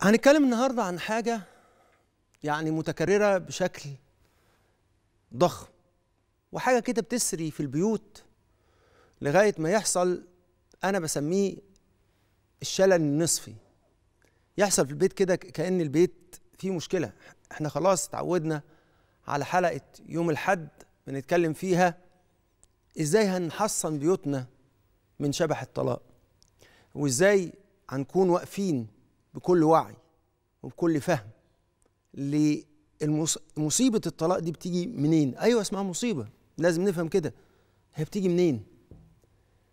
هنتكلم النهارده عن حاجه يعني متكرره بشكل ضخم وحاجه كده بتسري في البيوت لغايه ما يحصل انا بسميه الشلل النصفي يحصل في البيت كده كان البيت فيه مشكله احنا خلاص اتعودنا على حلقه يوم الحد بنتكلم فيها ازاي هنحصن بيوتنا من شبح الطلاق وازاي هنكون واقفين بكل وعي وبكل فهم لمصيبه الطلاق دي بتيجي منين ايوه اسمها مصيبه لازم نفهم كده هي بتيجي منين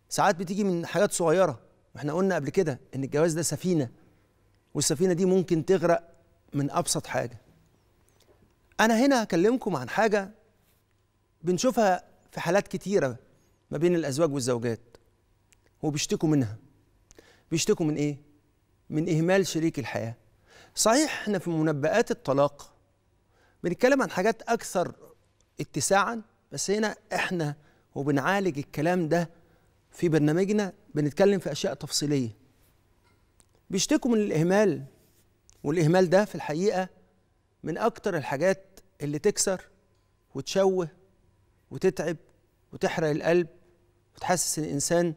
ساعات بتيجي من حاجات صغيره احنا قلنا قبل كده ان الجواز ده سفينه والسفينه دي ممكن تغرق من ابسط حاجه انا هنا هكلمكم عن حاجه بنشوفها في حالات كتيره ما بين الازواج والزوجات وبيشتكوا منها بيشتكوا من ايه من إهمال شريك الحياة صحيح احنا في منبئات الطلاق بنتكلم عن حاجات أكثر اتساعا بس هنا احنا وبنعالج الكلام ده في برنامجنا بنتكلم في أشياء تفصيلية بيشتكوا من الإهمال والإهمال ده في الحقيقة من أكتر الحاجات اللي تكسر وتشوه وتتعب وتحرق القلب وتحسس الإنسان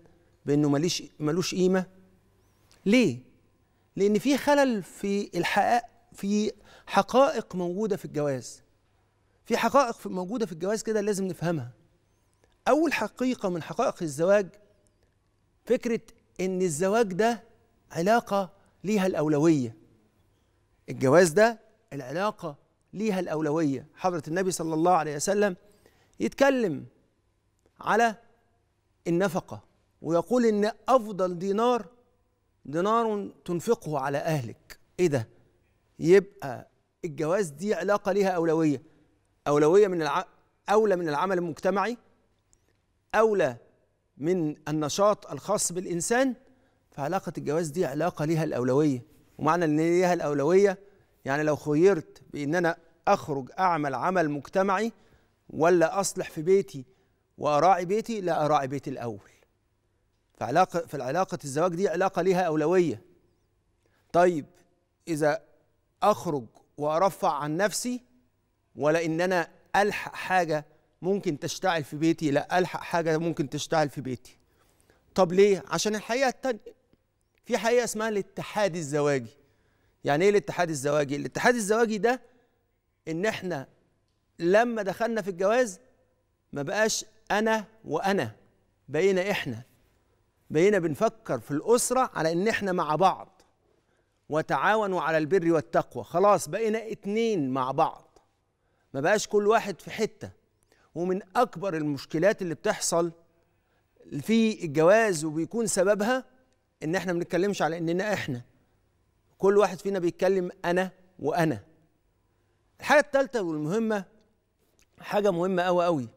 بأنه مليش ملوش قيمة ليه؟ لأن في خلل في الحقائق في حقائق موجودة في الجواز في حقائق موجودة في الجواز كده لازم نفهمها أول حقيقة من حقائق الزواج فكرة إن الزواج ده علاقة ليها الأولوية الجواز ده العلاقة ليها الأولوية حضرة النبي صلى الله عليه وسلم يتكلم على النفقة ويقول إن أفضل دينار دينار تنفقه على أهلك إيه ده؟ يبقى الجواز دي علاقة ليها أولوية أولوية من الع... أولى من العمل المجتمعي أولى من النشاط الخاص بالإنسان فعلاقة الجواز دي علاقة ليها الأولوية ومعنى أن ليها الأولوية يعني لو خيرت بأن أنا أخرج أعمل عمل مجتمعي ولا أصلح في بيتي وأراعي بيتي لا أراعي بيتي الأول فعلاقة في العلاقة الزواج دي علاقة ليها أولوية طيب إذا أخرج وأرفع عن نفسي ولا إن أنا ألحق حاجة ممكن تشتعل في بيتي لا ألحق حاجة ممكن تشتعل في بيتي طب ليه؟ عشان الحقيقة التانية في حقيقة اسمها الاتحاد الزواجي يعني إيه الاتحاد الزواجي؟ الاتحاد الزواجي ده إن إحنا لما دخلنا في الجواز ما بقاش أنا وأنا بقينا إحنا بقينا بنفكر في الأسرة على إن إحنا مع بعض وتعاونوا على البر والتقوى خلاص بقينا اتنين مع بعض ما بقاش كل واحد في حتة ومن أكبر المشكلات اللي بتحصل في الجواز وبيكون سببها إن إحنا ما بنتكلمش على إننا إحنا كل واحد فينا بيتكلم أنا وأنا الحاجة الثالثة والمهمة حاجة مهمة أوي أوي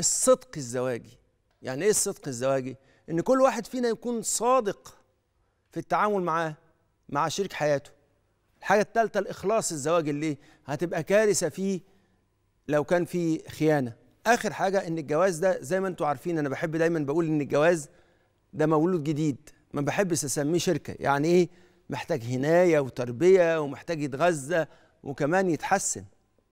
الصدق الزواجي يعني إيه الصدق الزواجي؟ ان كل واحد فينا يكون صادق في التعامل معاه مع شريك حياته الحاجه الثالثه الاخلاص الزواج اللي هتبقى كارثه فيه لو كان في خيانه اخر حاجه ان الجواز ده زي ما انتم عارفين انا بحب دايما بقول ان الجواز ده مولود جديد ما بحبش اسميه شركه يعني ايه محتاج هنايه وتربيه ومحتاج يتغذى وكمان يتحسن